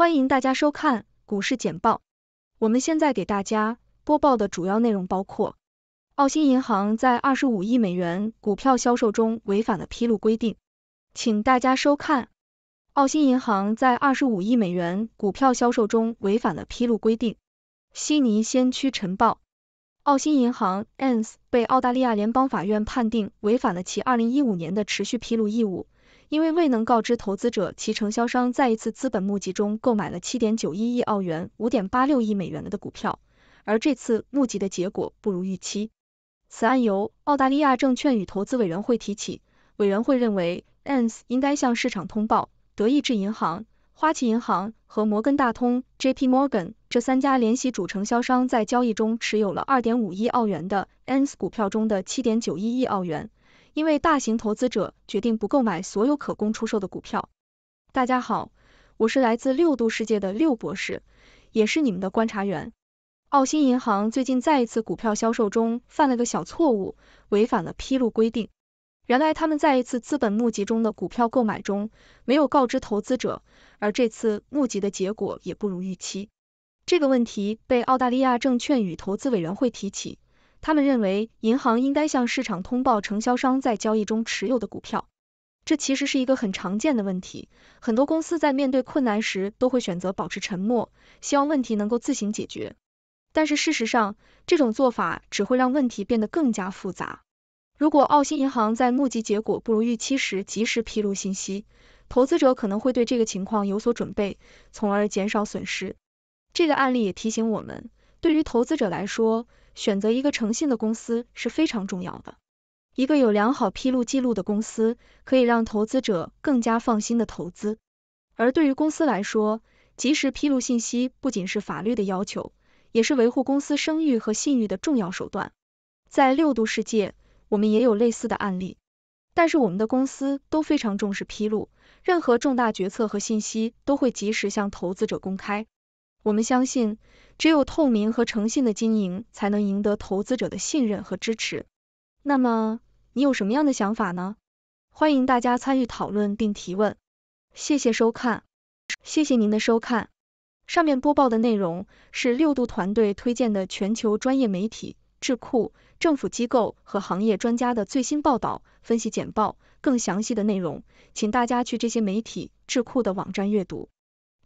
欢迎大家收看股市简报。我们现在给大家播报的主要内容包括：澳新银行在二十五亿美元股票销售中违反了披露规定，请大家收看。澳新银行在二十五亿美元股票销售中违反了披露规定。悉尼先驱晨报：澳新银行 a n s 被澳大利亚联邦法院判定违反了其二零一五年的持续披露义务。因为未能告知投资者其承销商在一次资本募集中购买了七点九一亿澳元、五点八六亿美元的股票，而这次募集的结果不如预期。此案由澳大利亚证券与投资委员会提起，委员会认为 ANS 应该向市场通报，德意志银行、花旗银行和摩根大通 （JPMorgan） 这三家联席主承销商在交易中持有了二点五亿澳元的 ANS 股票中的七点九一亿澳元。因为大型投资者决定不购买所有可供出售的股票。大家好，我是来自六度世界的六博士，也是你们的观察员。澳新银行最近在一次股票销售中犯了个小错误，违反了披露规定。原来他们在一次资本募集中的股票购买中没有告知投资者，而这次募集的结果也不如预期。这个问题被澳大利亚证券与投资委员会提起。他们认为，银行应该向市场通报承销商在交易中持有的股票。这其实是一个很常见的问题，很多公司在面对困难时都会选择保持沉默，希望问题能够自行解决。但是事实上，这种做法只会让问题变得更加复杂。如果澳新银行在募集结果不如预期时及时披露信息，投资者可能会对这个情况有所准备，从而减少损失。这个案例也提醒我们，对于投资者来说。选择一个诚信的公司是非常重要的。一个有良好披露记录的公司可以让投资者更加放心的投资。而对于公司来说，及时披露信息不仅是法律的要求，也是维护公司声誉和信誉的重要手段。在六度世界，我们也有类似的案例，但是我们的公司都非常重视披露，任何重大决策和信息都会及时向投资者公开。我们相信，只有透明和诚信的经营，才能赢得投资者的信任和支持。那么，你有什么样的想法呢？欢迎大家参与讨论并提问。谢谢收看，谢谢您的收看。上面播报的内容是六度团队推荐的全球专业媒体、智库、政府机构和行业专家的最新报道、分析简报。更详细的内容，请大家去这些媒体、智库的网站阅读。